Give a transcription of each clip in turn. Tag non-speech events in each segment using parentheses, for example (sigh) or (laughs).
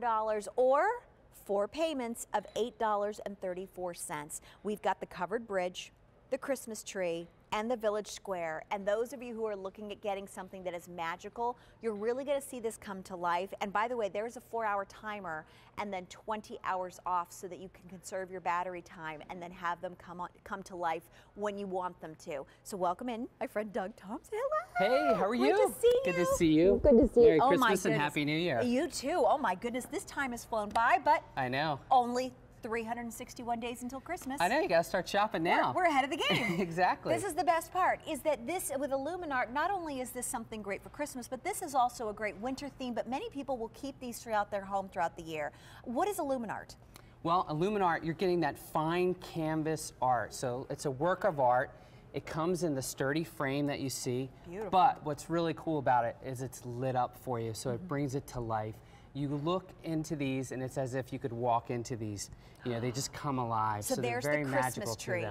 $4 or four payments of $8.34. We've got the covered bridge, the Christmas tree, and the village square. And those of you who are looking at getting something that is magical, you're really going to see this come to life. And by the way, there's a four hour timer and then 20 hours off so that you can conserve your battery time and then have them come on, come to life when you want them to. So welcome in my friend Doug Thompson. Hello. Hey, how are you? Good to see you. Good to see you. Good to see you. Merry oh Christmas and Happy New Year. You too. Oh my goodness, this time has flown by, but I know. Only 361 days until Christmas. I know, you gotta start shopping now. We're, we're ahead of the game. (laughs) exactly. This is the best part, is that this, with Illuminart, not only is this something great for Christmas, but this is also a great winter theme, but many people will keep these throughout their home throughout the year. What is Illuminart? Well, Illuminart, you're getting that fine canvas art. So it's a work of art. It comes in the sturdy frame that you see. Beautiful. But what's really cool about it is it's lit up for you, so mm -hmm. it mm-hmm. brings it to life you look into these and it's as if you could walk into these. You know, they just come alive. So, so there's the Christmas tree.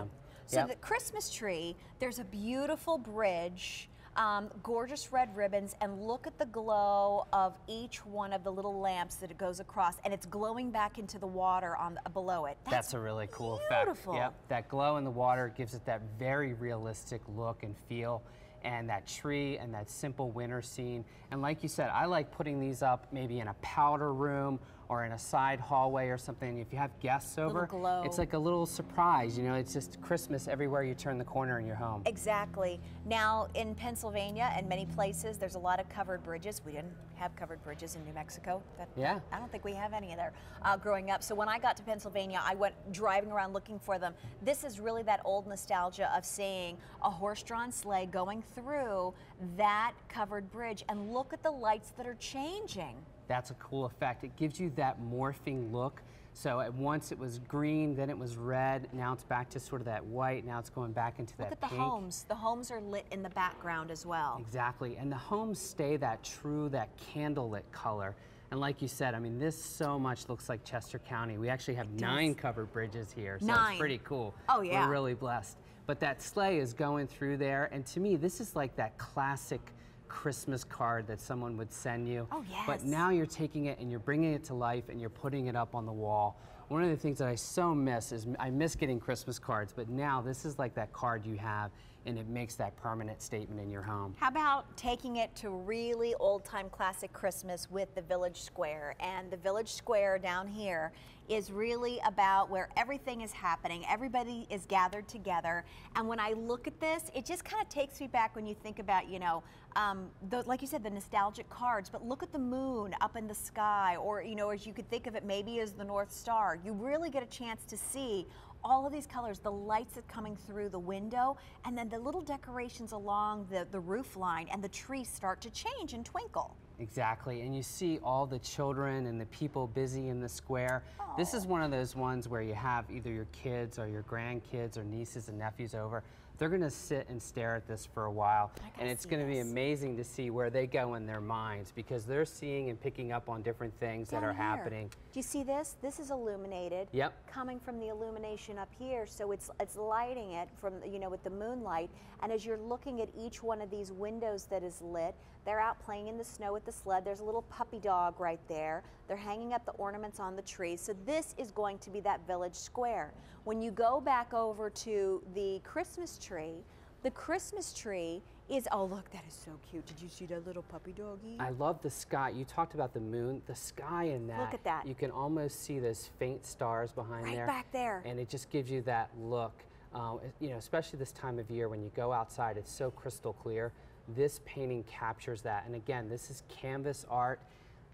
So yep. the Christmas tree, there's a beautiful bridge. Um, gorgeous red ribbons and look at the glow of each one of the little lamps that it goes across and it's glowing back into the water on the, uh, below it. That's, That's a really cool beautiful. effect. Yep, that glow in the water gives it that very realistic look and feel and that tree and that simple winter scene. And like you said, I like putting these up maybe in a powder room or in a side hallway or something. If you have guests over, it's like a little surprise. You know, it's just Christmas everywhere you turn the corner in your home. Exactly. Now in Pennsylvania and many places, there's a lot of covered bridges. We didn't have covered bridges in New Mexico. But yeah. I don't think we have any there uh, growing up. So when I got to Pennsylvania, I went driving around looking for them. This is really that old nostalgia of seeing a horse-drawn sleigh going through that covered bridge and look at the lights that are changing. That's a cool effect. It gives you that morphing look. So at once it was green, then it was red. Now it's back to sort of that white. Now it's going back into that Look at the pink. homes. The homes are lit in the background as well. Exactly. And the homes stay that true, that candlelit color. And like you said, I mean, this so much looks like Chester County. We actually have nine covered bridges here, so nine. it's pretty cool. Oh, yeah. We're really blessed. But that sleigh is going through there, and to me, this is like that classic Christmas card that someone would send you. Oh, yes. But now you're taking it and you're bringing it to life and you're putting it up on the wall. One of the things that I so miss is I miss getting Christmas cards, but now this is like that card you have and it makes that permanent statement in your home. How about taking it to really old time classic Christmas with the Village Square? And the Village Square down here is really about where everything is happening. Everybody is gathered together. And when I look at this, it just kind of takes me back when you think about, you know, um, the, like you said, the nostalgic cards, but look at the moon up in the sky, or, you know, as you could think of it maybe as the North Star. You really get a chance to see all of these colors, the lights that coming through the window, and then the little decorations along the, the roof line and the trees start to change and twinkle. Exactly, and you see all the children and the people busy in the square. This is one of those ones where you have either your kids or your grandkids or nieces and nephews over they're going to sit and stare at this for a while. And it's going to be amazing to see where they go in their minds because they're seeing and picking up on different things Down that are here. happening. Do you see this? This is illuminated. Yep. Coming from the illumination up here. So it's, it's lighting it from, you know, with the moonlight. And as you're looking at each one of these windows that is lit, they're out playing in the snow with the sled. There's a little puppy dog right there. They're hanging up the ornaments on the tree. So this is going to be that village square. When you go back over to the Christmas tree, tree, the Christmas tree is, oh, look, that is so cute. Did you see that little puppy doggy? I love the sky. You talked about the moon, the sky in that. Look at that. You can almost see those faint stars behind right there. Right back there. And it just gives you that look. Uh, you know, especially this time of year when you go outside, it's so crystal clear. This painting captures that. And again, this is canvas art.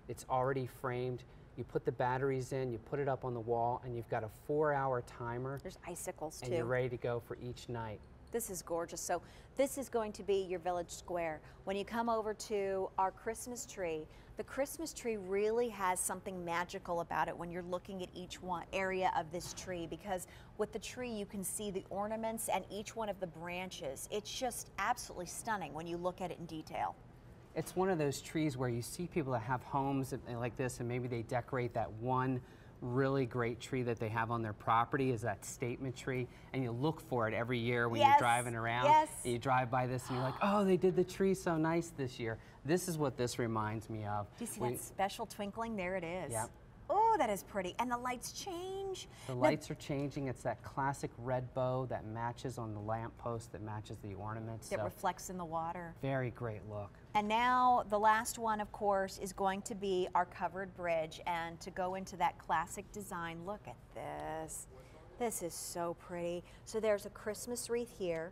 It's already framed. You put the batteries in, you put it up on the wall, and you've got a four hour timer. There's icicles too. And you're ready to go for each night. This is gorgeous. So this is going to be your village square. When you come over to our Christmas tree, the Christmas tree really has something magical about it when you're looking at each one area of this tree because with the tree you can see the ornaments and each one of the branches. It's just absolutely stunning when you look at it in detail. It's one of those trees where you see people that have homes like this and maybe they decorate that one really great tree that they have on their property is that statement tree. And you look for it every year when yes. you're driving around. Yes. And you drive by this and you're like, oh, they did the tree so nice this year. This is what this reminds me of. Do you see when, that special twinkling? There it is. Yep. Oh, that is pretty. And the lights change. The lights are changing. It's that classic red bow that matches on the lamppost that matches the ornaments. That so reflects in the water. Very great look. And now the last one, of course, is going to be our covered bridge. And to go into that classic design, look at this. This is so pretty. So there's a Christmas wreath here.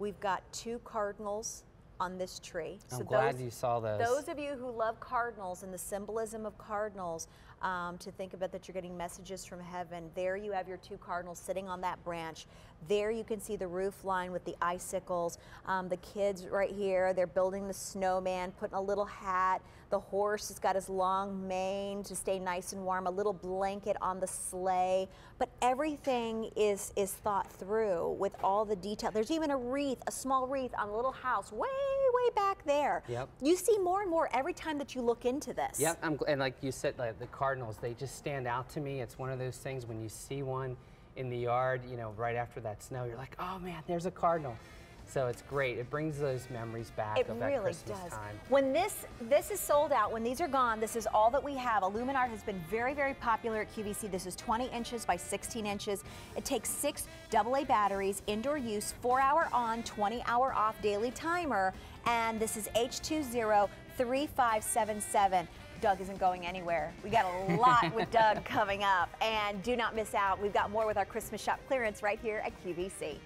We've got two cardinals on this tree. I'm so glad those, you saw those. Those of you who love cardinals and the symbolism of cardinals, um, to think about that you're getting messages from heaven. There you have your two cardinals sitting on that branch. There you can see the roof line with the icicles. Um, the kids right here, they're building the snowman, putting a little hat. The horse has got his long mane to stay nice and warm, a little blanket on the sleigh. But everything is, is thought through with all the detail. There's even a wreath, a small wreath on the little house way, way back there. Yep. You see more and more every time that you look into this. Yep, I'm, and like you said, like the card cardinals. They just stand out to me. It's one of those things when you see one in the yard, you know, right after that snow, you're like, oh man, there's a cardinal. So it's great. It brings those memories back. It really Christmas does. Time. When this this is sold out, when these are gone, this is all that we have. Illuminart has been very, very popular at QVC. This is 20 inches by 16 inches. It takes six AA batteries, indoor use, four hour on, 20 hour off daily timer, and this is H20. 3577. Doug isn't going anywhere. We got a lot with (laughs) Doug coming up. And do not miss out. We've got more with our Christmas shop clearance right here at QVC.